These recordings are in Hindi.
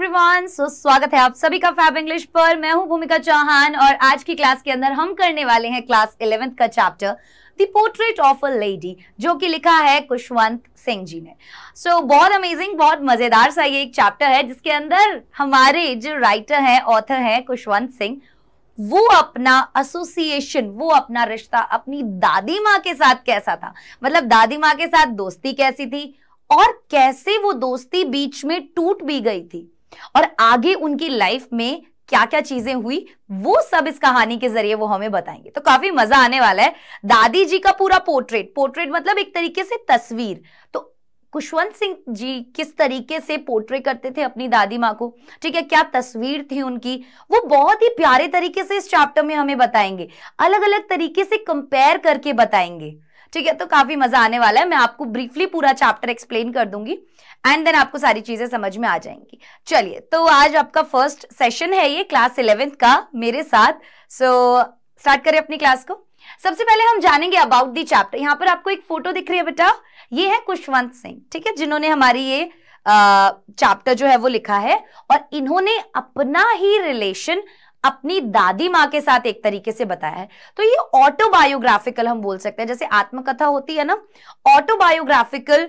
एवरीवन सो स्वागत है आप सभी का फैब इंग्लिश पर मैं हूं भूमिका चौहान और आज की क्लास के अंदर हम करने वाले हैं क्लास इलेवेंथ का chapter the portrait of a lady जो कि लिखा है कुशवंत सिंह जी ने सो so, बहुत अमेजिंग बहुत मजेदार सा ये एक चैप्टर है जिसके अंदर हमारे जो राइटर है ऑथर है कुशवंत सिंह वो अपना एसोसिएशन वो अपना रिश्ता अपनी दादी माँ के साथ कैसा था मतलब दादी माँ के साथ दोस्ती कैसी थी और कैसे वो दोस्ती बीच में टूट भी गई थी और आगे उनकी लाइफ में क्या क्या चीजें हुई वो सब इस कहानी के जरिए वो हमें बताएंगे तो काफी मजा आने वाला है दादी जी का पूरा पोर्ट्रेट पोर्ट्रेट मतलब एक तरीके से तस्वीर तो कुशवंत सिंह जी किस तरीके से पोर्ट्रेट करते थे अपनी दादी माँ को ठीक है क्या तस्वीर थी उनकी वो बहुत ही प्यारे तरीके से इस चैप्टर में हमें बताएंगे अलग अलग तरीके से कंपेयर करके बताएंगे ठीक है तो काफी मजा आने वाला है मैं आपको ब्रीफली पूरा चैप्टर एक्सप्लेन कर दूंगी एंड देन आपको सारी चीजें समझ में आ जाएंगी चलिए तो आज आपका फर्स्ट सेशन है ये क्लास इलेवेंथ का मेरे साथ सो so, स्टार्ट करें अपनी क्लास को सबसे पहले हम जानेंगे अबाउट दी चैप्टर यहाँ पर आपको एक फोटो दिख रही है बेटा ये है कुशवंत सिंह ठीक है जिन्होंने हमारी ये चैप्टर जो है वो लिखा है और इन्होंने अपना ही रिलेशन अपनी दादी माँ के साथ एक तरीके से बताया है तो ये ऑटोबायोग्राफिकल हम बोल सकते हैं जैसे आत्मकथा होती है ना ऑटोबायोग्राफिकल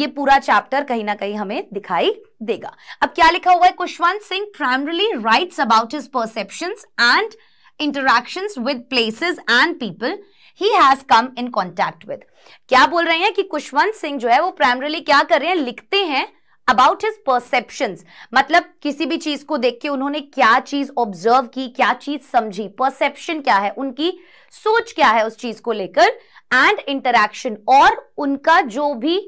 ये पूरा चैप्टर कहीं ना कहीं हमें दिखाई देगा अब क्या लिखा हुआ है Kushwant Singh primarily writes about his perception and interactions with places and people he has come in contact with क्या बोल रहे हैं कि कुशवंत सिंह जो है वो प्राइमरली क्या कर रहे हैं लिखते हैं अबाउट हिज परसेप्शन मतलब किसी भी चीज को देख के उन्होंने क्या चीज ऑब्जर्व की क्या चीज समझी परसेप्शन क्या है उनकी सोच क्या है उस चीज को लेकर एंड इंटरक्शन और उनका जो भी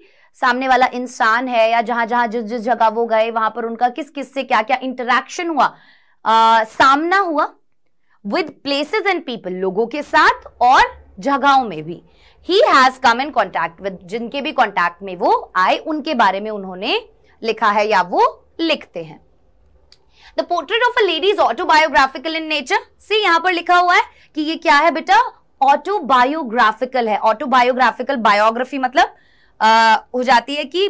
सामने वाला इंसान है या जहां जहां जिस जिस जगह वो गए वहां पर उनका किस किस से क्या क्या इंटरेक्शन हुआ आ, सामना हुआ विद प्लेसेस एंड पीपल लोगों के साथ और जगहों में भी he has come in contact with जिनके भी कॉन्टैक्ट में वो आए उनके बारे में उन्होंने लिखा है या वो लिखते हैं the portrait of a lady's autobiographical in nature से यहां पर लिखा हुआ है कि ये क्या है बेटा ऑटोबायोग्राफिकल है ऑटोबायोग्राफिकल बायोग्राफी मतलब आ, हो जाती है कि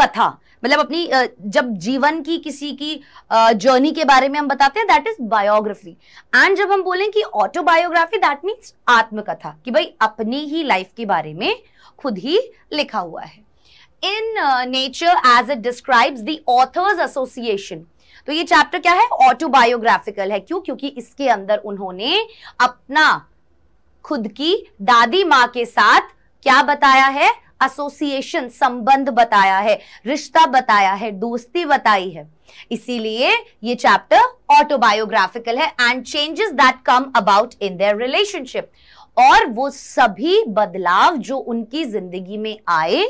कथा मतलब अपनी जब जीवन की किसी की जर्नी के बारे में हम बताते हैं दैट इज बायोग्राफी एंड जब हम बोलें कि ऑटोबायोग्राफी दैट मीन्स आत्मकथा कि भाई अपनी ही लाइफ के बारे में खुद ही लिखा हुआ है in nature as it describes the author's association तो ये चैप्टर क्या है ऑटोबायोग्राफिकल है क्यों क्योंकि इसके अंदर उन्होंने अपना खुद की दादी माँ के साथ क्या बताया है एसोसिएशन संबंध बताया है रिश्ता बताया है दोस्ती बताई है इसीलिए ये चैप्टर ऑटोबायोग्राफिकल है and changes that come about in their relationship और वो सभी बदलाव जो उनकी जिंदगी में आए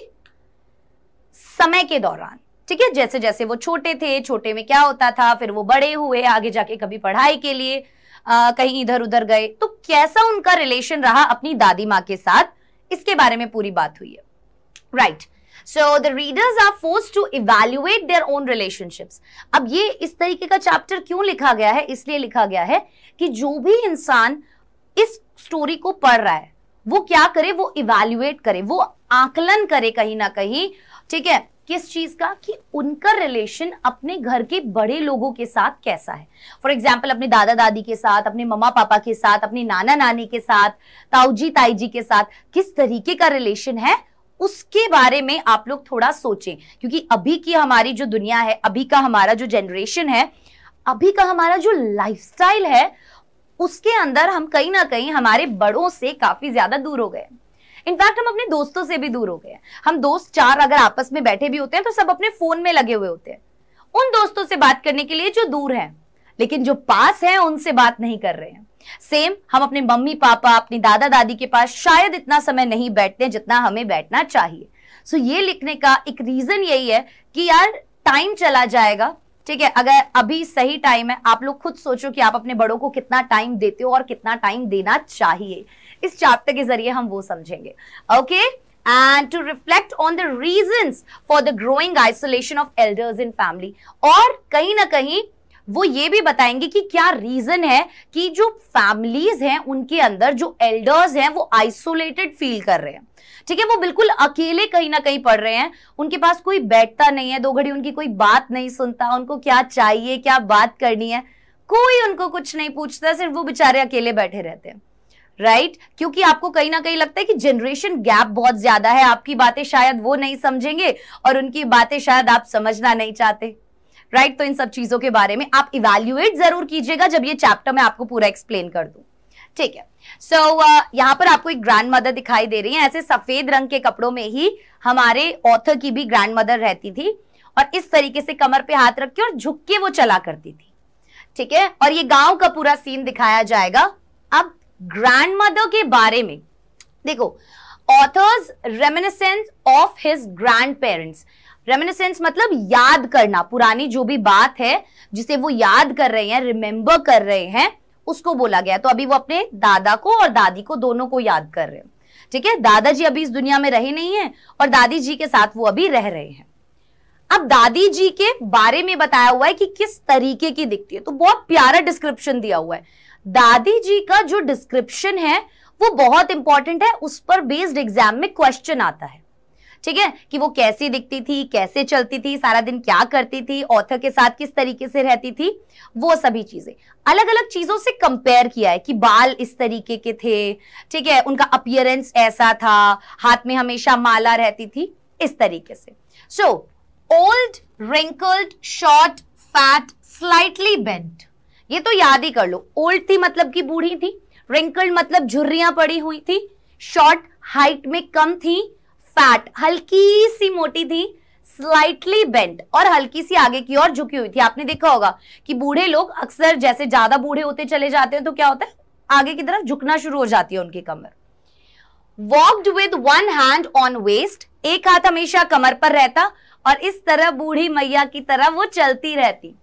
समय के दौरान ठीक है जैसे जैसे वो छोटे थे छोटे में क्या होता था फिर वो बड़े हुए आगे जाके कभी पढ़ाई के लिए आ, कहीं इधर उधर गए तो कैसा उनका रिलेशन रहा अपनी दादी माँ के साथ इसके बारे में पूरी बात हुई है right so the readers are force to evaluate their own relationships अब ये इस तरीके का चैप्टर क्यों लिखा गया है इसलिए लिखा गया है कि जो भी इंसान इस स्टोरी को पढ़ रहा है वो क्या करे वो इवेल्युएट करे वो आकलन करे कहीं ना कहीं ठीक है किस चीज का कि उनका रिलेशन अपने घर के बड़े लोगों के साथ कैसा है फॉर एग्जाम्पल अपने दादा दादी के साथ अपने मम्मा पापा के साथ अपने नाना नानी के साथ ताऊजी ताईजी के साथ किस तरीके का रिलेशन है उसके बारे में आप लोग थोड़ा सोचें क्योंकि अभी की हमारी जो दुनिया है अभी का हमारा जो जनरेशन है अभी का हमारा जो लाइफस्टाइल है उसके अंदर हम कहीं ना कहीं हमारे बड़ों से काफी ज्यादा दूर हो गए इनफैक्ट हम अपने दोस्तों से भी दूर हो गए हम दोस्त चार अगर आपस में बैठे भी होते हैं तो सब अपने फोन में लगे हुए होते हैं उन दोस्तों से बात करने के लिए जो दूर है लेकिन जो पास है उनसे बात नहीं कर रहे हैं सेम हम अपने मम्मी पापा अपनी दादा दादी के पास शायद इतना समय नहीं बैठते जितना हमें बैठना चाहिए सो so, ये लिखने का एक रीजन यही है कि यार टाइम चला जाएगा ठीक है अगर अभी सही टाइम है आप लोग खुद सोचो कि आप अपने बड़ों को कितना टाइम देते हो और कितना टाइम देना चाहिए इस चैप्टर के जरिए हम वो समझेंगे okay and to reflect on the reason for the growing isolation of elders in family और कहीं ना कहीं वो ये भी बताएंगे कि क्या रीजन है कि जो फैमिलीज हैं उनके अंदर जो एल्डर्स हैं वो आइसोलेटेड फील कर रहे हैं ठीक है वो बिल्कुल अकेले कहीं ना कहीं पढ़ रहे हैं उनके पास कोई बैठता नहीं है दो घड़ी उनकी कोई बात नहीं सुनता उनको क्या चाहिए क्या बात करनी है कोई उनको कुछ नहीं पूछता सिर्फ वो बेचारे अकेले बैठे रहते हैं राइट right? क्योंकि आपको कहीं ना कहीं लगता है कि जनरेशन गैप बहुत ज्यादा है आपकी बातें शायद वो नहीं समझेंगे और उनकी बातें शायद आप समझना नहीं चाहते राइट right? तो इन सब चीजों के बारे में आप इवेल्युएट जरूर कीजिएगा जब ये चैप्टर मैं आपको पूरा एक्सप्लेन कर दू ठीक है सो so, uh, यहाँ पर आपको एक ग्रैंड मदर दिखाई दे रही है ऐसे सफेद रंग के कपड़ों में ही हमारे ऑथर की भी ग्रैंड मदर रहती थी और इस तरीके से कमर पे हाथ रख के और झुक के वो चला करती थी ठीक है और ये गांव का पूरा सीन दिखाया जाएगा मदर के बारे में देखो author's reminiscence of his grandparents reminiscence मतलब याद करना पुरानी जो भी बात है जिसे वो याद कर रहे हैं रिमेंबर कर रहे हैं उसको बोला गया तो अभी वो अपने दादा को और दादी को दोनों को याद कर रहे हैं ठीक है दादाजी अभी इस दुनिया में रहे नहीं है और दादी जी के साथ वो अभी रह रहे हैं अब दादी जी के बारे में बताया हुआ है कि किस तरीके की दिखती है तो बहुत प्यारा डिस्क्रिप्शन दिया हुआ है दादी जी का जो डिस्क्रिप्शन है वो बहुत इंपॉर्टेंट है उस पर बेस्ड एग्जाम में क्वेश्चन आता है ठीक है कि वो कैसी दिखती थी कैसे चलती थी सारा दिन क्या करती थी ऑथर के साथ किस तरीके से रहती थी वो सभी चीजें अलग अलग चीजों से कंपेयर किया है कि बाल इस तरीके के थे ठीक है उनका अपियरेंस ऐसा था हाथ में हमेशा माला रहती थी इस तरीके से so old wrinkled short fat slightly bent ये तो याद ही कर लो ओल्ड थी मतलब कि बूढ़ी थी रिंकल्ड मतलब झुर्रियां पड़ी हुई थी शॉर्ट हाइट में कम थी फैट हल्की सी मोटी थी स्लाइटली बेंट और हल्की सी आगे की ओर झुकी हुई थी आपने देखा होगा कि बूढ़े लोग अक्सर जैसे ज्यादा बूढ़े होते चले जाते हैं तो क्या होता है आगे की तरफ झुकना शुरू हो जाती है उनकी कमर walked with one hand on waist एक हाथ हमेशा कमर पर रहता और इस तरह बूढ़ी मैया की तरह वो चलती रहती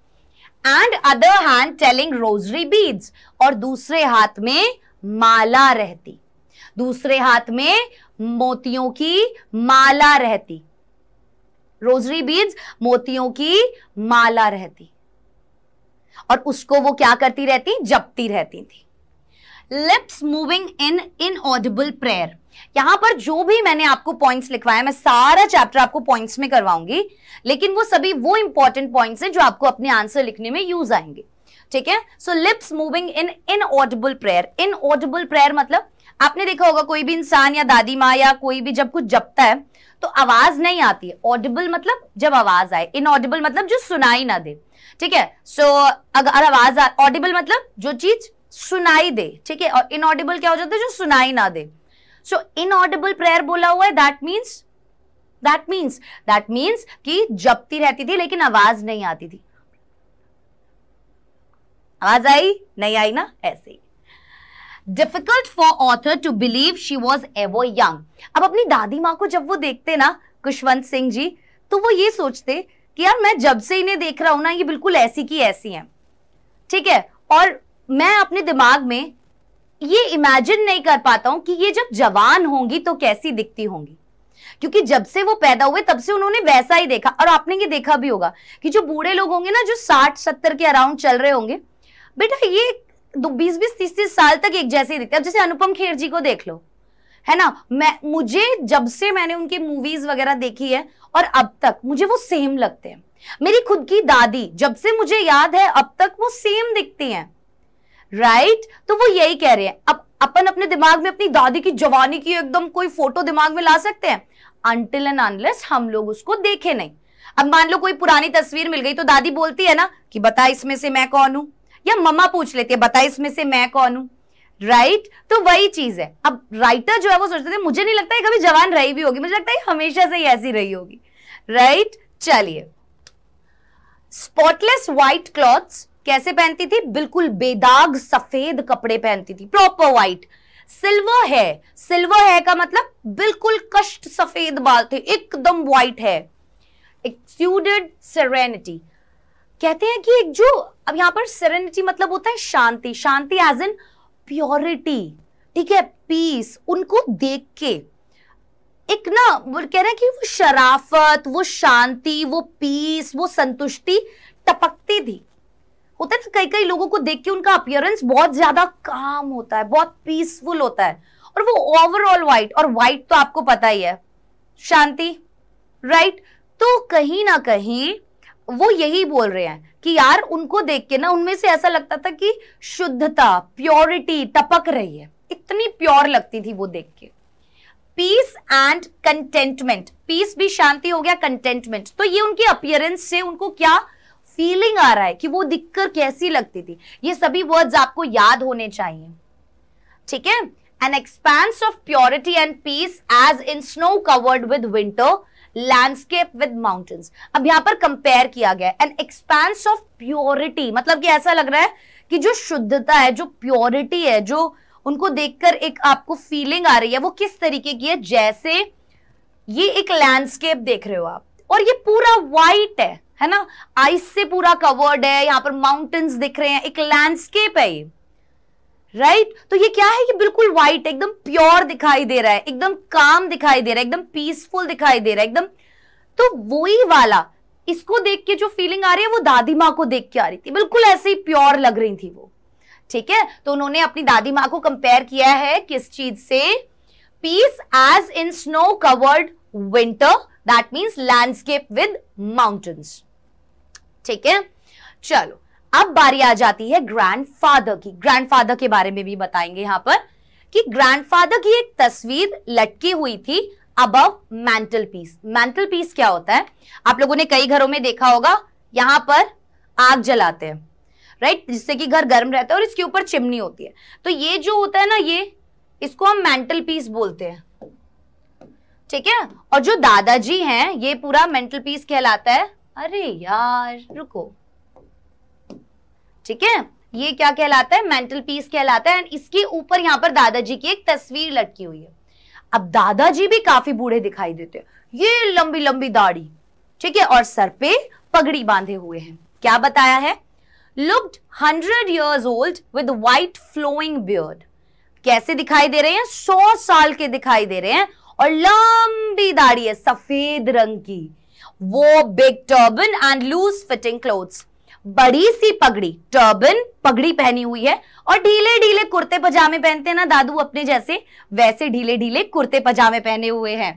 and other hand telling rosary beads और दूसरे हाथ में माला रहती दूसरे हाथ में मोतियों की माला रहती रोजरी बीड्स मोतियों की माला रहती और उसको वो क्या करती रहती जपती रहती थी lips moving in inaudible prayer यहां पर जो भी मैंने आपको पॉइंट्स लिखवाया मैं सारा चैप्टर आपको पॉइंट्स में करवाऊंगी लेकिन वो सभी वो इंपॉर्टेंट पॉइंट्स हैं जो आपको अपने आंसर लिखने में यूज आएंगे ठीक है so lips moving in inaudible prayer inaudible prayer मतलब आपने देखा होगा कोई भी इंसान या दादी माँ या कोई भी जब कुछ जपता है तो आवाज नहीं आती है ऑडिबल मतलब जब आवाज आए इनऑडिबल मतलब जो सुनाई ना दे ठीक है सो so, अगर आवाज ऑडिबल मतलब जो चीज सुनाई दे ठीक है और इनऑडिबल क्या हो जाता है जो सुनाई ना दे सो इनऑडिबल प्रेयर बोला हुआ है that means that means that means कि जपती रहती थी लेकिन आवाज नहीं आती थी आवाज आई नहीं आई ना ऐसे ही difficult for author to believe she was ever young अब अपनी दादी माँ को जब वो देखते ना कुशवंत सिंह जी तो वो ये सोचते कि यार मैं जब से इन्हें देख रहा हूं ना ये बिल्कुल ऐसी की ऐसी हैं ठीक है और मैं अपने दिमाग में ये इमेजिन नहीं कर पाता हूं कि ये जब जवान होंगी तो कैसी दिखती होंगी क्योंकि जब से वो पैदा हुए तब से उन्होंने वैसा ही देखा और आपने ये देखा भी होगा कि जो बूढ़े लोग होंगे ना जो साठ सत्तर के अराउंड चल रहे होंगे बेटा ये बीस बीस तीस तीस साल तक एक जैसे ही दिखते अब जैसे अनुपम खेर जी को देख लो है ना मैं मुझे जब से मैंने उनकी मूवीज वगैरह देखी है और अब तक मुझे वो सेम लगते हैं मेरी खुद की दादी जब से मुझे याद है अब तक वो सेम दिखती हैं राइट तो वो यही कह रहे हैं अब अपन अपने दिमाग में अपनी दादी की जवानी की एकदम कोई फोटो दिमाग में ला सकते हैं अनटिल एंड अनलेस हम लोग उसको देखे नहीं अब मान लो कोई पुरानी तस्वीर मिल गई तो दादी बोलती है ना कि बता इसमें से मैं कौन हूं या मम्मा पूछ लेती है बता इसमें से मैं कौन हूं राइट right? तो वही चीज है अब राइटर जो है वो सोचते थे मुझे नहीं लगता है कभी जवान रही भी होगी मुझे लगता है हमेशा से ही ऐसी रही होगी राइट right? चलिए स्पॉटलेस व्हाइट क्लॉथ्स कैसे पहनती थी बिल्कुल बेदाग सफेद कपड़े पहनती थी proper white silver hair silver hair का मतलब बिल्कुल कष्ट सफेद बाल थे एकदम व्हाइट है एक्सूडेड सेरेनिटी कहते हैं कि एक जो अब यहां पर सेरेनिटी मतलब होता है शांति शांति एज इन प्योरिटी ठीक है पीस उनको देख के एक ना वो कह रहे हैं कि वो शराफत वो शांति वो पीस वो संतुष्टि टपकती थी होता है कई कई लोगों को देख के उनका अपियरेंस बहुत ज्यादा काम होता है बहुत पीसफुल होता है और वो ओवरऑल वाइट और वाइट तो आपको पता ही है शांति राइट तो कहीं ना कहीं वो यही बोल रहे हैं कि यार उनको देख के ना उनमें से ऐसा लगता था कि शुद्धता प्योरिटी टपक रही है इतनी प्योर लगती थी वो देख के पीस एंड कंटेंटमेंट पीस भी शांति हो गया कंटेंटमेंट तो ये उनकी अपियरेंस से उनको क्या फीलिंग आ रहा है कि वो दिखकर कैसी लगती थी ये सभी वर्ड्स आपको याद होने चाहिए ठीक है an expanse of purity and peace as in snow covered with winter landscape with mountains अब यहां पर कंपेयर किया गया एन एक्सपैंस ऑफ प्योरिटी मतलब कि ऐसा लग रहा है कि जो शुद्धता है जो प्योरिटी है जो उनको देखकर एक आपको फीलिंग आ रही है वो किस तरीके की है जैसे ये एक लैंडस्केप देख रहे हो आप और ये पूरा वाइट है है ना आइस से पूरा कवर्ड है यहां पर माउंटेन्स दिख रहे हैं एक लैंडस्केप है ये राइट right? तो ये क्या है ये बिल्कुल व्हाइट एकदम प्योर दिखाई दे रहा है एकदम काम दिखाई दे रहा है एकदम पीसफुल दिखाई दे रहा है एकदम तो वही वाला इसको देख के जो फीलिंग आ रही है वो दादी माँ को देख के आ रही थी बिल्कुल ऐसे ही प्योर लग रही थी वो ठीक है तो उन्होंने अपनी दादी माँ को कंपेयर किया है किस चीज से peace as in snow covered winter that means landscape with mountains ठीक है चलो अब बारी आ जाती है ग्रैंडफादर की ग्रैंडफादर के बारे में भी बताएंगे यहां पर कि ग्रैंडफादर की एक तस्वीर लटकी हुई थी above mantelpiece mantelpiece क्या होता है आप लोगों ने कई घरों में देखा होगा यहां पर आग जलाते हैं राइट जिससे कि घर गर्म रहता है और इसके ऊपर चिमनी होती है तो ये जो होता है ना ये इसको हम मेंटल पीस बोलते हैं ठीक है और जो दादाजी हैं ये पूरा मेंटल पीस कहलाता है अरे यार रुको ठीक है ये क्या कहलाता है मेंटल पीस कहलाता है एंड इसके ऊपर यहाँ पर दादाजी की एक तस्वीर लटकी हुई है अब दादाजी भी काफी बूढ़े दिखाई देते हैं ये लंबी लंबी दाढ़ी ठीक है और सर पे पगड़ी बांधे हुए हैं क्या बताया है looked hundred years old with white flowing beard कैसे दिखाई दे रहे हैं सौ साल के दिखाई दे रहे हैं और लंबी दाढ़ी है सफेद रंग की वो big turban and loose fitting clothes बड़ी सी पगड़ी टर्बन पगड़ी पहनी हुई है और ढीले ढीले कुर्ते पजामे पहनते हैं ना दादू अपने जैसे वैसे ढीले ढीले कुर्ते पजामे पहने हुए हैं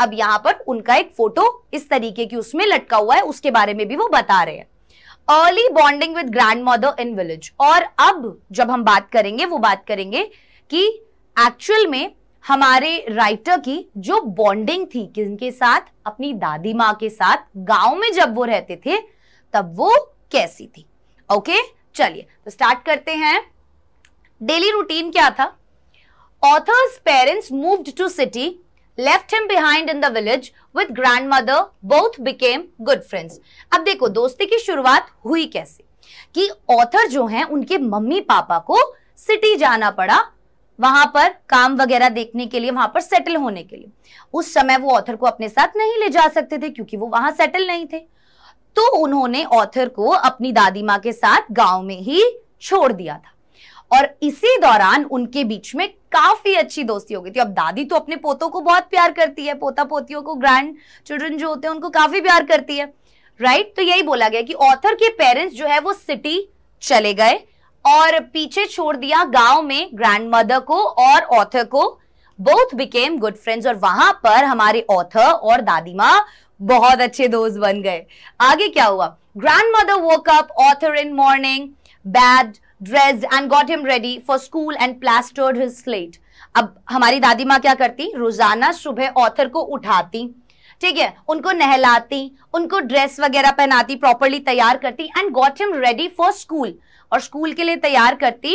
अब यहां पर उनका एक फोटो इस तरीके की उसमें लटका हुआ है उसके बारे में भी वो बता रहे हैं early bonding with grandmother in village और अब जब हम बात करेंगे वो बात करेंगे कि एक्चुअल में हमारे राइटर की जो बॉन्डिंग थी किनके साथ अपनी दादी माँ के साथ गांव में जब वो रहते थे तब वो कैसी थी ओके चलिए तो स्टार्ट करते हैं डेली रूटीन क्या था author's parents moved to city left him behind in the village with grandmother both became good friends अब देखो दोस्ती की शुरुआत हुई कैसे कि ऑथर जो हैं उनके मम्मी पापा को सिटी जाना पड़ा वहां पर काम वगैरह देखने के लिए वहां पर सेटल होने के लिए उस समय वो ऑथर को अपने साथ नहीं ले जा सकते थे क्योंकि वो वहां सेटल नहीं थे तो उन्होंने ऑथर को अपनी दादी माँ के साथ गांव में ही छोड़ दिया था और इसी दौरान उनके बीच में काफी अच्छी दोस्ती हो गई थी अब दादी तो अपने पोतों को बहुत प्यार करती है पोता पोतियों को ग्रैंड चिल्ड्रन जो होते हैं उनको काफी प्यार करती है राइट तो यही बोला गया कि ऑथर के पेरेंट्स जो है वो सिटी चले गए और पीछे छोड़ दिया गांव में मदर को और ऑथर को बोथ बिकेम गुड फ्रेंड्स और वहां पर हमारे ऑथर और दादी माँ बहुत अच्छे दोस्त बन गए आगे क्या हुआ grandmother woke up author in morning bathed dressed and got him ready for school and plastered his slate अब हमारी दादी माँ क्या करती रोजाना सुबह ऑथर को उठाती ठीक है उनको नहलाती उनको ड्रेस वगैरह पहनाती प्रॉपरली तैयार करती and got him ready for school और स्कूल के लिए तैयार करती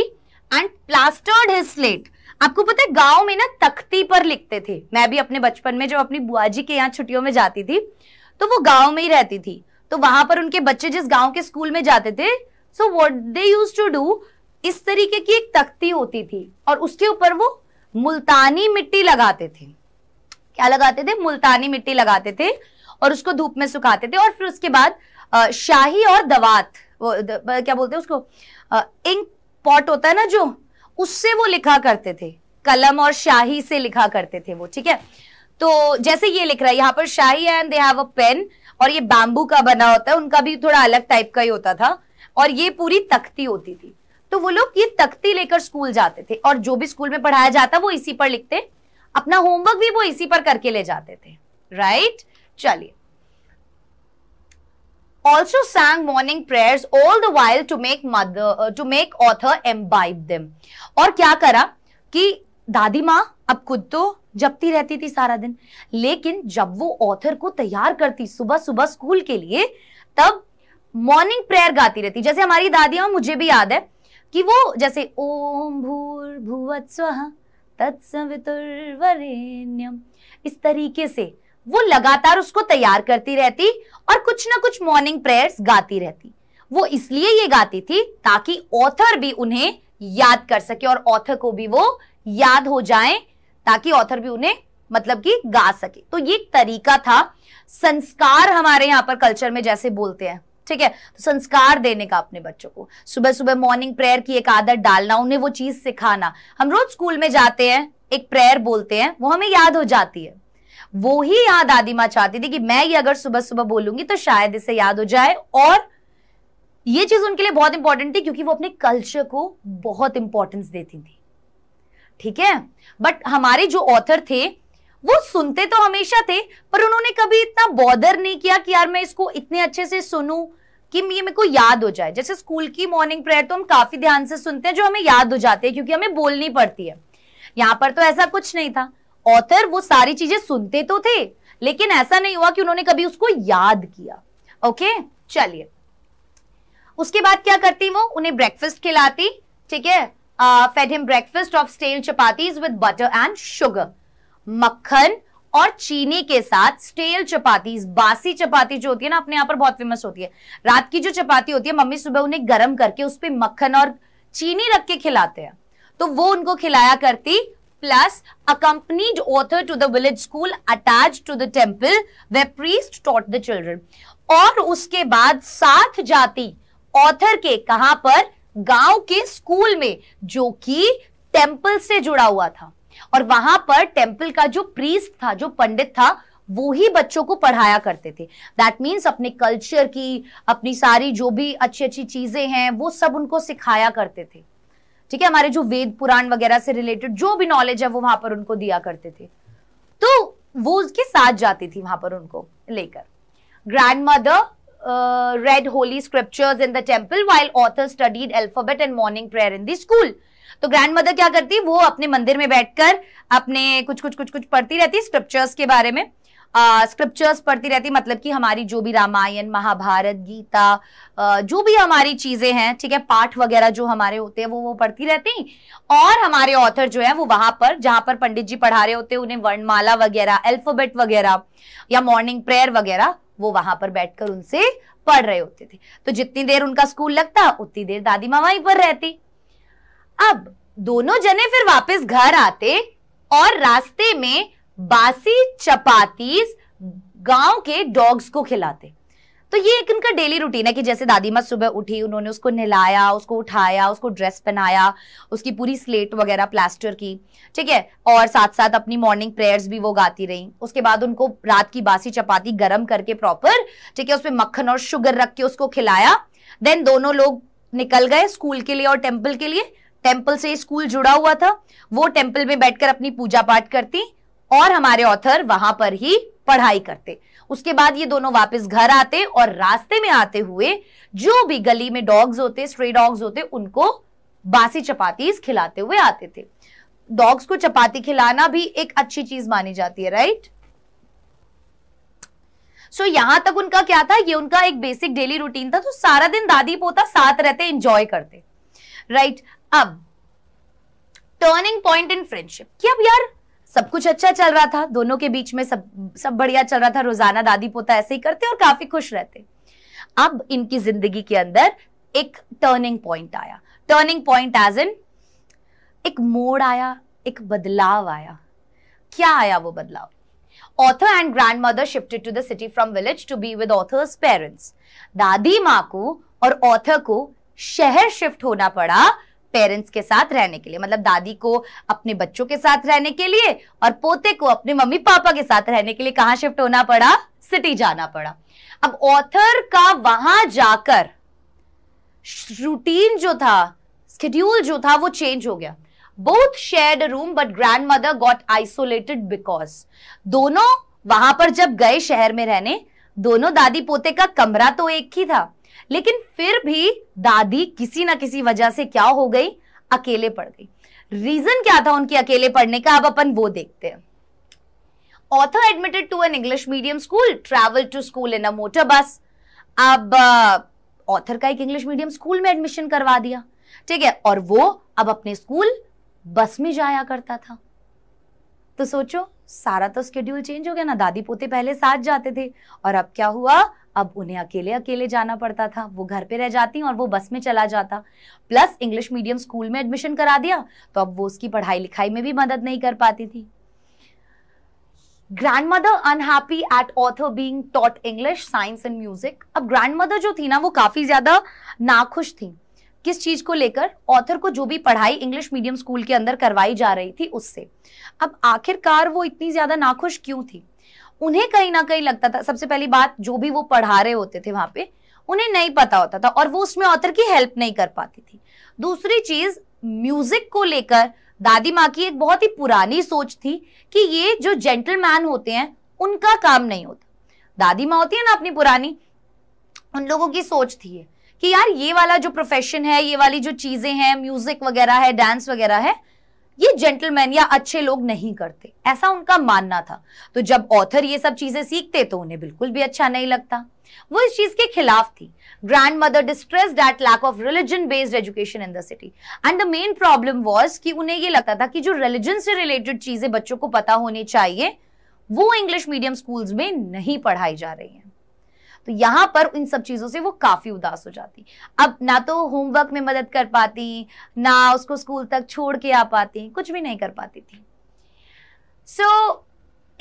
एंड प्लास्टर्ड हिज स्लेट आपको पता है गांव में ना तख्ती पर लिखते थे मैं भी अपने बचपन में जब अपनी बुआ जी के यहाँ छुट्टियों में जाती थी तो वो गांव में ही रहती थी तो वहां पर उनके बच्चे जिस गांव के स्कूल में जाते थे so what they used to do इस तरीके की एक तख्ती होती थी और उसके ऊपर वो मुल्तानी मिट्टी लगाते थे क्या लगाते थे मुल्तानी मिट्टी लगाते थे और उसको धूप में सुखाते थे और फिर उसके बाद शाही और दवात वो द, क्या बोलते हैं उसको इंक पॉट होता है ना जो उससे वो लिखा करते थे कलम और शाही से लिखा करते थे वो ठीक है तो जैसे ये लिख रहा है यहाँ पर शाही and they have a pen और ये बैम्बू का बना होता है उनका भी थोड़ा अलग टाइप का ही होता था और ये पूरी तख्ती होती थी तो वो लोग ये तख्ती लेकर स्कूल जाते थे और जो भी स्कूल में पढ़ाया जाता वो इसी पर लिखते अपना होमवर्क भी वो इसी पर करके ले जाते थे राइट चलिए also sang morning prayers all the while to make mother uh, to make author imbibe them और क्या करा कि दादी माँ अब खुद तो जपती रहती थी सारा दिन लेकिन जब वो ऑथर को तैयार करती सुबह सुबह स्कूल के लिए तब मॉर्निंग प्रेयर गाती रहती जैसे हमारी दादियाँ मुझे भी याद है कि वो जैसे ओम भूर भुवत्स्व तत्सवितुर्वरेण्यम इस तरीके से वो लगातार उसको तैयार करती रहती और कुछ ना कुछ मॉर्निंग प्रेयर्स गाती रहती वो इसलिए ये गाती थी ताकि ऑथर भी उन्हें याद कर सके और ऑथर को भी वो याद हो जाए ताकि ऑथर भी उन्हें मतलब कि गा सके तो ये तरीका था संस्कार हमारे यहाँ पर कल्चर में जैसे बोलते हैं ठीक है तो संस्कार देने का अपने बच्चों को सुबह सुबह मॉर्निंग प्रेयर की एक आदत डालना उन्हें वो चीज सिखाना हम रोज स्कूल में जाते हैं एक प्रेयर बोलते हैं वो हमें याद हो जाती है वो ही याद दादी माँ चाहती थी कि मैं ये अगर सुबह सुबह बोलूंगी तो शायद इसे याद हो जाए और ये चीज उनके लिए बहुत इंपॉर्टेंट थी क्योंकि वो अपने कल्चर को बहुत इंपॉर्टेंस देती थी ठीक है बट हमारे जो ऑथर थे वो सुनते तो हमेशा थे पर उन्होंने कभी इतना बॉदर नहीं किया कि यार मैं इसको इतने अच्छे से सुनूं कि ये मेरे को याद हो जाए जैसे स्कूल की मॉर्निंग प्रेयर तो हम काफी ध्यान से सुनते हैं जो हमें याद हो जाते हैं क्योंकि हमें बोलनी पड़ती है यहां पर तो ऐसा कुछ नहीं था ऑथर वो सारी चीजें सुनते तो थे लेकिन ऐसा नहीं हुआ कि उन्होंने कभी उसको याद किया ओके चलिए उसके बाद क्या करती वो उन्हें ब्रेकफास्ट खिलाती ठीक है fed him breakfast of stale chapatis with butter and sugar मक्खन और चीनी के साथ स्टेल चपाती बासी चपाती जो होती है ना अपने यहां पर बहुत फेमस होती है रात की जो चपाती होती है मम्मी सुबह उन्हें गर्म करके उस पर मक्खन और चीनी रख के खिलाते हैं तो वो उनको खिलाया करती plus accompanied author to the village school attached to the temple where priest taught the children. और उसके बाद साथ जाती ऑथर के कहां पर गांव के स्कूल में जो कि टेम्पल से जुड़ा हुआ था और वहां पर टेम्पल का जो प्रीस्ट था जो पंडित था वो ही बच्चों को पढ़ाया करते थे दैट मीन्स अपने कल्चर की अपनी सारी जो भी अच्छी अच्छी चीजें हैं वो सब उनको सिखाया करते थे ठीक है हमारे जो वेद पुराण वगैरह से रिलेटेड जो भी नॉलेज है वो वहां पर उनको दिया करते थे तो वो उसके साथ जाती थी वहां पर उनको लेकर grandmother read holy scriptures in the temple while author studied alphabet and morning prayer in the school तो ग्रैंड मदर क्या करती वो अपने मंदिर में बैठकर अपने कुछ कुछ कुछ कुछ पढ़ती रहती स्क्रिप्चर्स के बारे में स्क्रिप्चर्स पढ़ती रहती मतलब कि हमारी जो भी रामायण महाभारत गीता आ, जो भी हमारी चीज़ें हैं ठीक है पाठ वगैरह जो हमारे होते हैं वो वो पढ़ती रहती और हमारे ऑथर जो है वो वहां पर जहाँ पर पंडित जी पढ़ा रहे होते उन्हें वर्णमाला वगैरह एल्फोबेट वगैरह या मॉर्निंग प्रेयर वगैरह वो वहां पर बैठकर उनसे पढ़ रहे होते थे तो जितनी देर उनका स्कूल लगता उतनी देर दादी मामा वहीं पर रहती अब दोनों जने फिर वापस घर आते और रास्ते में बासी चपातीस गांव के डॉग्स को खिलाते तो ये एक इनका डेली रूटीन है कि जैसे दादी माँ सुबह उठी उन्होंने उसको नहलाया उसको उठाया उसको ड्रेस पहनाया उसकी पूरी स्लेट वगैरह प्लास्टर की ठीक है और साथ साथ अपनी मॉर्निंग प्रेयर्स भी वो गाती रही उसके बाद उनको रात की बासी चपाती गर्म करके प्रॉपर ठीक है उसमें मक्खन और शुगर रख के उसको खिलाया देन दोनों लोग निकल गए स्कूल के लिए और टेम्पल के लिए टेम्पल से स्कूल जुड़ा हुआ था वो टेम्पल में बैठकर अपनी पूजा पाठ करती और हमारे ऑथर वहां पर ही पढ़ाई करते उसके बाद ये दोनों वापस घर आते और रास्ते में आते हुए जो भी गली में डॉग्स होते स्ट्रे डॉग्स होते उनको बासी चपाती खिलाते हुए आते थे डॉग्स को चपाती खिलाना भी एक अच्छी चीज मानी जाती है राइट सो so, यहां तक उनका क्या था ये उनका एक बेसिक डेली रूटीन था तो सारा दिन दादी पोता साथ रहते एंजॉय करते राइट right? अब टर्निंग पॉइंट इन फ्रेंडशिप कि अब यार सब कुछ अच्छा चल रहा था दोनों के बीच में सब सब बढ़िया चल रहा था रोजाना दादी पोता ऐसे ही करते और काफी खुश रहते अब इनकी जिंदगी के अंदर एक टर्निंग पॉइंट आया टर्निंग पॉइंट एज इन एक मोड़ आया एक बदलाव आया क्या आया वो बदलाव author and grandmother to to दिटी from village to be with author's parents दादी माँ को और ऑथर को शहर शिफ्ट होना पड़ा पेरेंट्स के साथ रहने के लिए मतलब दादी को अपने बच्चों के साथ रहने के लिए और पोते को अपने मम्मी पापा के साथ रहने के लिए कहाँ शिफ्ट होना पड़ा सिटी जाना पड़ा अब ऑथर का वहां जाकर रूटीन जो था स्केड्यूल जो था वो चेंज हो गया both shared room but grandmother got isolated because दोनों वहां पर जब गए शहर में रहने दोनों दादी पोते का कमरा तो एक ही था लेकिन फिर भी दादी किसी ना किसी वजह से क्या हो गई अकेले पड़ गई रीजन क्या था उनके अकेले पढ़ने का अब अपन वो देखते हैं author admitted to an English medium school travel to school in a motor bus अब ऑथर uh, का एक इंग्लिश मीडियम स्कूल में एडमिशन करवा दिया ठीक है और वो अब अपने स्कूल बस में जाया करता था तो सोचो सारा तो स्केड्यूल चेंज हो गया ना दादी पोते पहले साथ जाते थे और अब क्या हुआ अब उन्हें अकेले अकेले जाना पड़ता था वो घर पे रह जाती और वो बस में चला जाता प्लस इंग्लिश मीडियम स्कूल में एडमिशन करा दिया तो अब वो उसकी पढ़ाई लिखाई में भी मदद नहीं कर पाती थी grandmother unhappy at author being taught English science and music अब ग्रैंड मदर जो थी ना वो काफी ज्यादा नाखुश थी किस चीज को लेकर ऑथर को जो भी पढ़ाई इंग्लिश मीडियम स्कूल के अंदर करवाई जा रही थी उससे अब आखिरकार वो इतनी ज्यादा नाखुश क्यों थी उन्हें कहीं ना कहीं लगता था सबसे पहली बात जो भी वो पढ़ा रहे होते थे वहां पे उन्हें नहीं पता होता था और वो उसमें ऑथर की हेल्प नहीं कर पाती थी दूसरी चीज म्यूजिक को लेकर दादी माँ की एक बहुत ही पुरानी सोच थी कि ये जो जेंटलमैन होते हैं उनका काम नहीं होता दादी माँ होती है ना अपनी पुरानी उन लोगों की सोच थी कि यार ये वाला जो प्रोफेशन है ये वाली जो चीजें हैं म्यूजिक वगैरह है डांस वगैरह है ये जेंटलमैन या अच्छे लोग नहीं करते ऐसा उनका मानना था तो जब ऑथर ये सब चीजें सीखते तो उन्हें बिल्कुल भी अच्छा नहीं लगता वो इस चीज के खिलाफ थी grandmother distressed that lack of religion based education in the city and the main problem was कि उन्हें ये लगता था कि जो रिलीजन से रिलेटेड चीजें बच्चों को पता होनी चाहिए वो इंग्लिश मीडियम स्कूल्स में नहीं पढ़ाई जा रही है तो यहाँ पर इन सब चीज़ों से वो काफ़ी उदास हो जाती अब ना तो होमवर्क में मदद कर पाती ना उसको स्कूल तक छोड़ के आ पाती कुछ भी नहीं कर पाती थी सो so,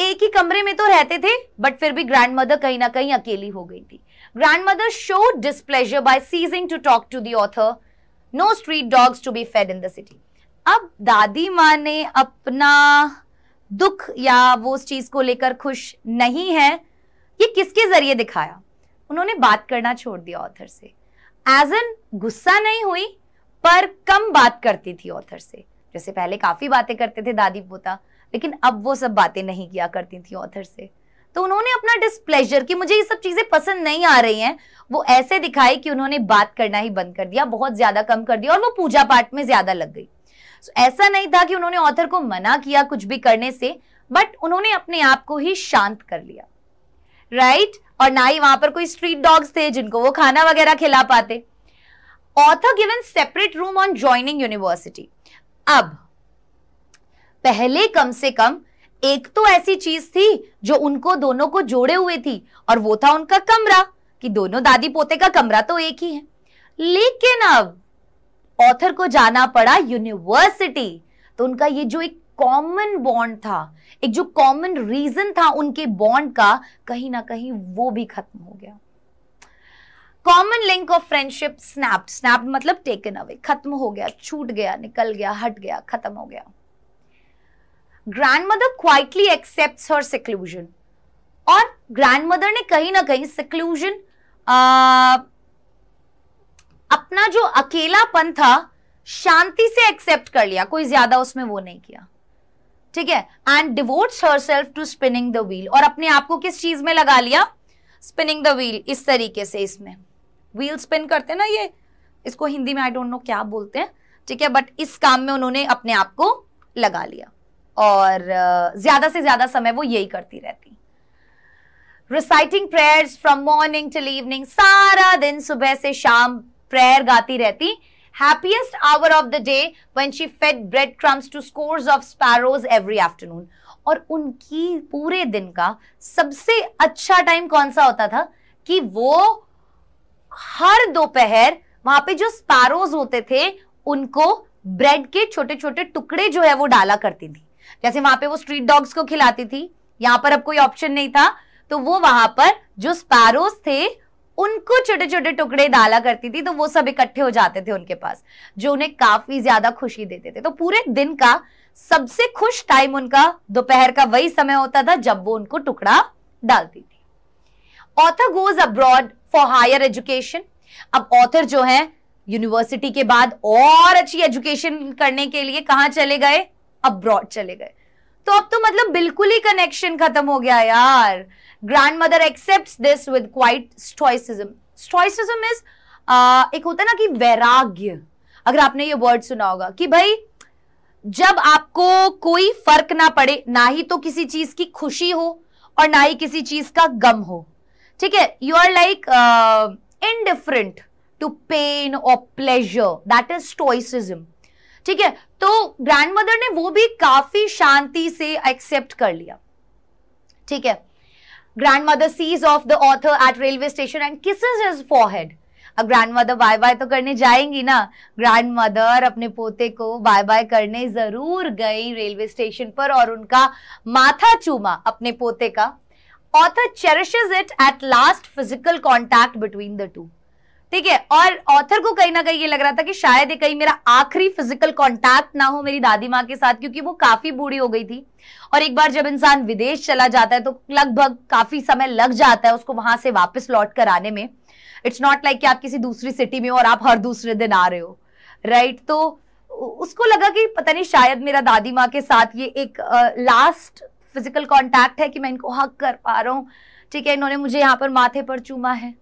एक ही कमरे में तो रहते थे बट फिर भी ग्रैंड मदर कहीं ना कहीं अकेली हो गई थी grandmother show displeasure by ceasing to talk to the author no street dogs to be fed in the city अब दादी माँ ने अपना दुख या वो उस चीज को लेकर खुश नहीं है ये किसके जरिए दिखाया उन्होंने बात करना छोड़ दिया ऑथर से एज एन गुस्सा नहीं हुई पर कम बात करती थी ऑथर से जैसे पहले काफ़ी बातें करते थे दादी पोता लेकिन अब वो सब बातें नहीं किया करती थी ऑथर से तो उन्होंने अपना डिस्प्लेजर कि मुझे ये सब चीज़ें पसंद नहीं आ रही हैं वो ऐसे दिखाई कि उन्होंने बात करना ही बंद कर दिया बहुत ज़्यादा कम कर दिया और वो पूजा पाठ में ज़्यादा लग गई so, ऐसा नहीं था कि उन्होंने ऑथर को मना किया कुछ भी करने से बट उन्होंने अपने आप को ही शांत कर लिया राइट right? और ना ही वहां पर कोई स्ट्रीट डॉग्स थे जिनको वो खाना वगैरह खिला पाते author given separate room on joining university अब पहले कम से कम एक तो ऐसी चीज थी जो उनको दोनों को जोड़े हुए थी और वो था उनका कमरा कि दोनों दादी पोते का कमरा तो एक ही है लेकिन अब ऑथर को जाना पड़ा यूनिवर्सिटी तो उनका ये जो एक कॉमन बॉन्ड था एक जो कॉमन रीजन था उनके बॉन्ड का कहीं ना कहीं वो भी खत्म हो गया common link of friendship snap snap मतलब टेकन अवे खत्म हो गया छूट गया निकल गया हट गया खत्म हो गया grandmother quietly accept her seclusion और ग्रैंड मदर ने कहीं ना कहीं सिक्लूजन अपना जो अकेलापन था शांति से एक्सेप्ट कर लिया कोई ज्यादा उसमें वो नहीं किया ठीक है and devotes herself to spinning the wheel और अपने आप को किस चीज में लगा लिया स्पिनिंग द व्हील इस तरीके से इसमें व्हील स्पिन करते हैं ना ये इसको हिंदी में आई डोंट नो क्या बोलते हैं ठीक है बट इस काम में उन्होंने अपने आप को लगा लिया और ज्यादा से ज्यादा समय वो यही करती रहती reciting prayers from morning till evening सारा दिन सुबह से शाम प्रेयर गाती रहती happiest hour of the day when she fed breadcrumbs to scores of sparrows every afternoon. और उनकी पूरे दिन का सबसे अच्छा टाइम कौन सा होता था कि वो हर दोपहर वहां पे जो स्पैरोज होते थे उनको ब्रेड के छोटे छोटे टुकड़े जो है वो डाला करती थी जैसे वहां पे वो स्ट्रीट डॉग्स को खिलाती थी यहां पर अब कोई ऑप्शन नहीं था तो वो वहां पर जो स्पैरोज थे उनको छोटे छोटे टुकड़े डाला करती थी तो वो सब इकट्ठे हो जाते थे उनके पास जो उन्हें काफी ज्यादा खुशी देते थे तो पूरे दिन का सबसे खुश टाइम उनका दोपहर का वही समय होता था जब वो उनको टुकड़ा डालती थी author goes abroad for higher education अब ऑथर जो है यूनिवर्सिटी के बाद और अच्छी एजुकेशन करने के लिए कहा चले गए अब्रॉड चले गए तो अब तो मतलब बिल्कुल ही कनेक्शन खत्म हो गया यार grandmother accept this with quiet stoicism stoicism is एक होता ना कि वैराग्य अगर आपने ये वर्ड सुना होगा कि भाई जब आपको कोई फर्क ना पड़े ना ही तो किसी चीज की खुशी हो और ना ही किसी चीज का गम हो ठीक है you are like indifferent to pain और प्लेजर दैट इज स्टोइसिज्म ठीक है तो ग्रैंड मदर ने वो भी काफी शांति से एक्सेप्ट कर लिया ठीक है grand sees off the author at railway station and kiss is is for अब मदर बाय बाय तो करने जाएंगी ना मदर अपने पोते को बाय बाय करने जरूर गई रेलवे स्टेशन पर और उनका माथा चूमा अपने पोते का author cherishes it at last physical contact between the two ठीक है और ऑथर को कहीं ना कहीं ये लग रहा था कि शायद कहीं मेरा आखिरी फिजिकल कांटेक्ट ना हो मेरी दादी माँ के साथ क्योंकि वो काफी बूढ़ी हो गई थी और एक बार जब इंसान विदेश चला जाता है तो लगभग काफी समय लग जाता है उसको वहां से वापस लौट कर आने में इट्स नॉट लाइक कि आप किसी दूसरी सिटी में हो और आप हर दूसरे दिन आ रहे हो राइट right? तो उसको लगा कि पता नहीं शायद मेरा दादी माँ के साथ ये एक लास्ट फिजिकल कॉन्टैक्ट है कि मैं इनको हक कर पा रहा हूँ ठीक है इन्होंने मुझे यहाँ पर माथे पर चूमा है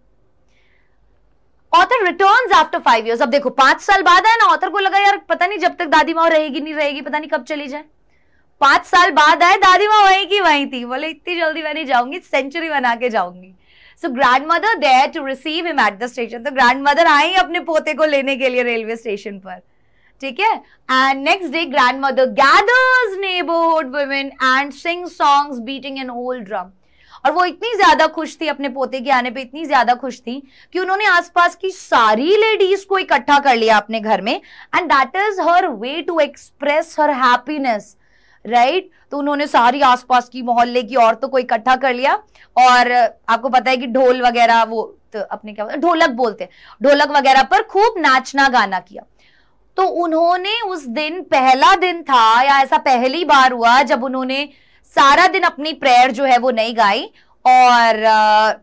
author return after five year अब देखो पांच साल बाद है ना ऑथर को लगा यार पता नहीं जब तक दादी माँ रहेगी नहीं रहेगी पता नहीं कब चली जाए पांच साल बाद आए दादी माँ वहीं की वहीं थी बोले इतनी जल्दी मैं नहीं जाऊंगी सेंचुरी बना के जाऊंगी so grandmother there to receive him at the station तो ग्रैंड मदर आई अपने पोते को लेने के लिए रेलवे स्टेशन पर ठीक है and next day grandmother gathers neighbourhood women and sing songs beating an old drum और वो इतनी ज्यादा खुश थी अपने पोते के आने पे इतनी ज्यादा खुश थी कि उन्होंने आसपास की सारी लेडीज को इकट्ठा कर लिया अपने घर में and that is her way to express her happiness right तो उन्होंने सारी आसपास की मोहल्ले की औरतों को इकट्ठा कर लिया और आपको पता है कि ढोल वगैरह वो तो अपने क्या ढोलक बोलते हैं ढोलक वगैरह पर खूब नाचना गाना किया तो उन्होंने उस दिन पहला दिन था या ऐसा पहली बार हुआ जब उन्होंने सारा दिन अपनी प्रेयर जो है वो नहीं गाई और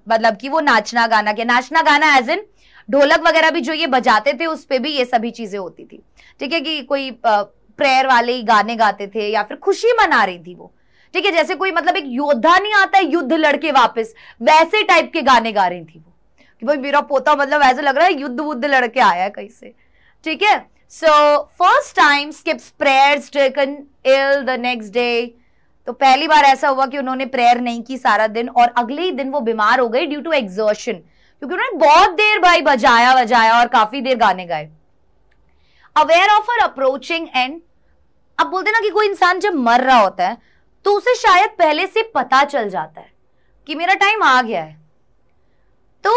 मतलब कि वो नाचना गाना क्या नाचना गाना एज इन ढोलक वगैरह भी जो ये बजाते थे उस पर भी ये सभी चीजें होती थी ठीक है कि कोई प्रेयर वाले ही गाने गाते थे या फिर खुशी मना रही थी वो ठीक है जैसे कोई मतलब एक योद्धा नहीं आता है युद्ध लड़के वापस वैसे टाइप के गाने गा रही थी वो कि भाई मेरा पोता मतलब ऐसा लग रहा है युद्ध वुद्ध लड़के आया है कहीं से ठीक है so first time skips prayers taken ill the next day तो पहली बार ऐसा हुआ कि उन्होंने प्रेयर नहीं की सारा दिन और अगले ही दिन वो बीमार हो गई ड्यू टू एग्जॉशन क्योंकि उन्होंने बहुत देर भाई बजाया बजाया और काफी देर गाने गाए aware of her approaching end अब बोलते ना कि कोई इंसान जब मर रहा होता है तो उसे शायद पहले से पता चल जाता है कि मेरा टाइम आ गया है तो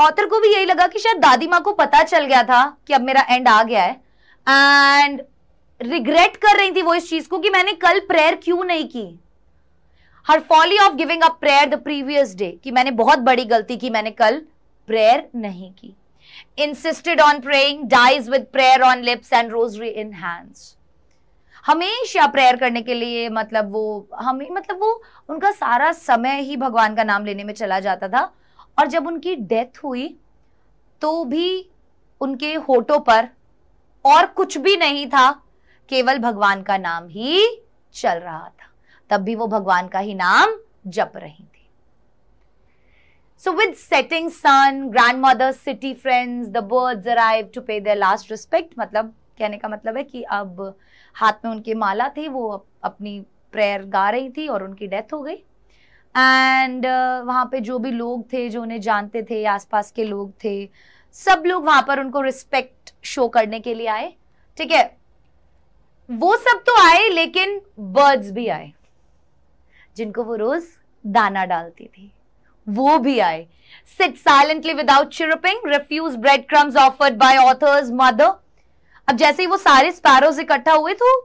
ऑथर को भी यही लगा कि शायद दादी माँ को पता चल गया था कि अब मेरा एंड आ गया है एंड रिग्रेट कर रही थी वो इस चीज को कि मैंने कल प्रेयर क्यों नहीं की her folly of giving a prayer the previous day कि मैंने बहुत बड़ी गलती की मैंने कल प्रेयर नहीं की insisted on praying dies with prayer on lips and rosary in hands हमेशा प्रेयर करने के लिए मतलब वो हमें मतलब वो उनका सारा समय ही भगवान का नाम लेने में चला जाता था और जब उनकी डेथ हुई तो भी उनके होठों पर और कुछ भी नहीं था केवल भगवान का नाम ही चल रहा था तब भी वो भगवान का ही नाम जप रही थी so with setting sun grandmother city friends the birds arrive to pay the last respect मतलब कहने का मतलब है कि अब हाथ में उनकी माला थी वो अपनी प्रेयर गा रही थी और उनकी डेथ हो गई एंड uh, वहाँ पे जो भी लोग थे जो उन्हें जानते थे आसपास के लोग थे सब लोग वहाँ पर उनको रिस्पेक्ट शो करने के लिए आए ठीक है वो सब तो आए लेकिन बर्ड्स भी आए जिनको वो रोज दाना डालती थी वो भी आए sit silently without chirping refuse bread crumbs offered by author's mother अब जैसे ही वो सारे स्पैरोज इकट्ठा हुए तो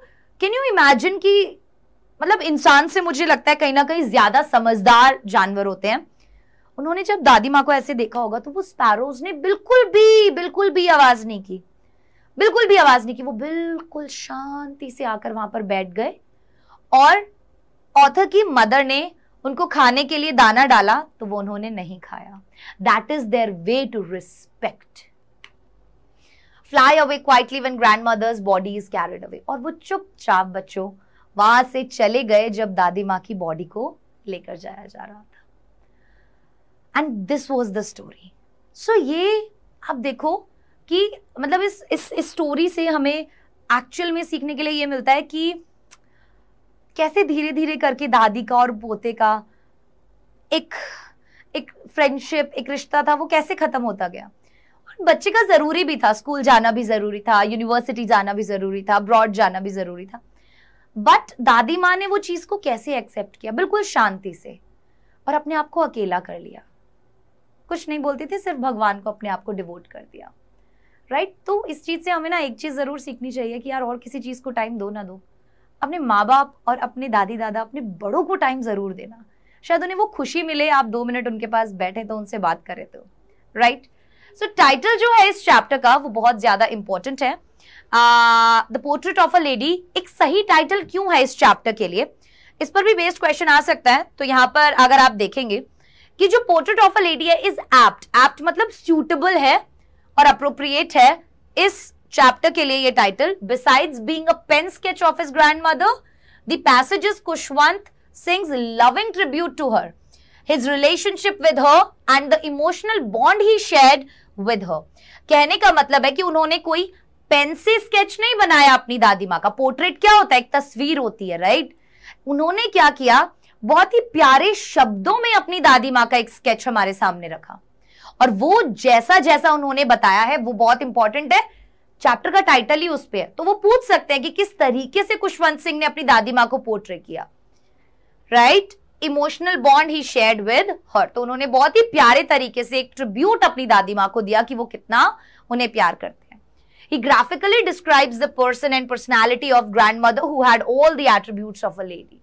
कैन यू इमेजिन कि मतलब इंसान से मुझे लगता है कहीं ना कहीं ज्यादा समझदार जानवर होते हैं उन्होंने जब दादी माँ को ऐसे देखा होगा तो वो स्पैरोज ने बिल्कुल भी बिल्कुल भी आवाज नहीं की बिल्कुल भी आवाज नहीं की वो बिल्कुल शांति से आकर वहां पर बैठ गए और ऑथर की मदर ने उनको खाने के लिए दाना डाला तो वो उन्होंने नहीं खाया that is their way to respect fly away quietly when grandmother's body is carried away और वो चुपचाप बच्चों वहां से चले गए जब दादी माँ की बॉडी को लेकर जाया जा रहा था and this was the story so ये आप देखो कि मतलब इस इस स्टोरी से हमें एक्चुअल में सीखने के लिए ये मिलता है कि कैसे धीरे धीरे करके दादी का और पोते का एक एक फ्रेंडशिप एक रिश्ता था वो कैसे ख़त्म होता गया बच्चे का ज़रूरी भी था स्कूल जाना भी ज़रूरी था यूनिवर्सिटी जाना भी ज़रूरी था अब्रॉड जाना भी ज़रूरी था बट दादी माँ ने वो चीज़ को कैसे एक्सेप्ट किया बिल्कुल शांति से और अपने आप को अकेला कर लिया कुछ नहीं बोलती थी सिर्फ भगवान को अपने आप को डिवोट कर दिया राइट तो इस चीज़ से हमें ना एक चीज़ ज़रूर सीखनी चाहिए कि यार और किसी चीज़ को टाइम दो ना दो अपने माँ बाप और अपने दादी दादा अपने बड़ों को टाइम ज़रूर देना शायद उन्हें वो खुशी मिले आप दो मिनट उनके पास बैठे तो उनसे बात करें तो राइट सो टाइटल जो है इस चैप्टर का वो बहुत ज़्यादा इंपॉर्टेंट है the portrait of a lady एक सही टाइटल क्यों है इस चैप्टर के लिए इस पर भी बेस्ड क्वेश्चन आ सकता है तो यहाँ पर अगर आप देखेंगे कि जो पोर्ट्रेट ऑफ अ लेडी है इज एप्ट एप्ट मतलब सूटेबल है और अप्रोप्रिएट है इस चैप्टर के लिए ये title besides being a pen sketch of his mother the passages Kushwant sings loving tribute to her his relationship with her and the emotional bond he shared with her कहने का मतलब है कि उन्होंने कोई पेन से स्केच नहीं बनाया अपनी दादी माँ का पोर्ट्रेट क्या होता है एक तस्वीर होती है राइट उन्होंने क्या किया बहुत ही प्यारे शब्दों में अपनी दादी माँ का एक स्केच हमारे सामने रखा और वो जैसा जैसा उन्होंने बताया है वो बहुत इंपॉर्टेंट है चैप्टर का टाइटल ही उस पर है तो वो पूछ सकते हैं कि किस तरीके से कुशवंत सिंह ने अपनी दादी माँ को पोर्ट्रे किया right emotional bond he shared with her तो उन्होंने बहुत ही प्यारे तरीके से एक ट्रिब्यूट अपनी दादी माँ को दिया कि वो कितना उन्हें प्यार करते हैं he graphically describes the person and personality of grandmother who had all the attributes of a lady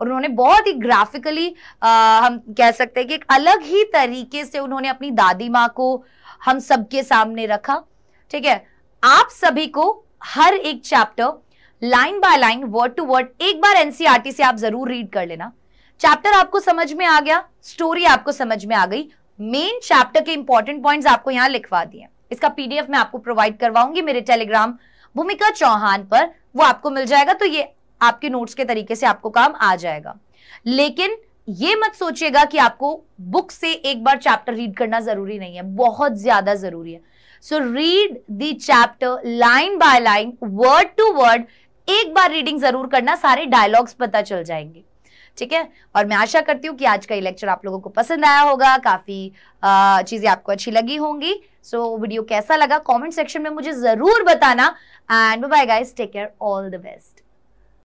और उन्होंने बहुत ही ग्राफिकली हम कह सकते हैं कि एक अलग ही तरीके से उन्होंने अपनी दादी माँ को हम सबके सामने रखा ठीक है आप सभी को हर एक chapter line by line word to word एक बार एनसीआरटी e से आप जरूर रीड कर लेना चैप्टर आपको समझ में आ गया स्टोरी आपको समझ में आ गई मेन चैप्टर के इंपॉर्टेंट पॉइंट्स आपको यहां लिखवा दिए इसका पीडीएफ मैं आपको प्रोवाइड करवाऊंगी मेरे टेलीग्राम भूमिका चौहान पर वो आपको मिल जाएगा तो ये आपके नोट्स के तरीके से आपको काम आ जाएगा लेकिन ये मत सोचिएगा कि आपको बुक से एक बार चैप्टर रीड करना जरूरी नहीं है बहुत ज्यादा जरूरी है so read the chapter line by line word to word एक बार रीडिंग जरूर करना सारे डायलॉग्स पता चल जाएंगे ठीक है और मैं आशा करती हूँ कि आज का ये लेक्चर आप लोगों को पसंद आया होगा काफ़ी चीज़ें आपको अच्छी लगी होंगी सो so, वीडियो कैसा लगा कमेंट सेक्शन में मुझे ज़रूर बताना and bye guys take care all the best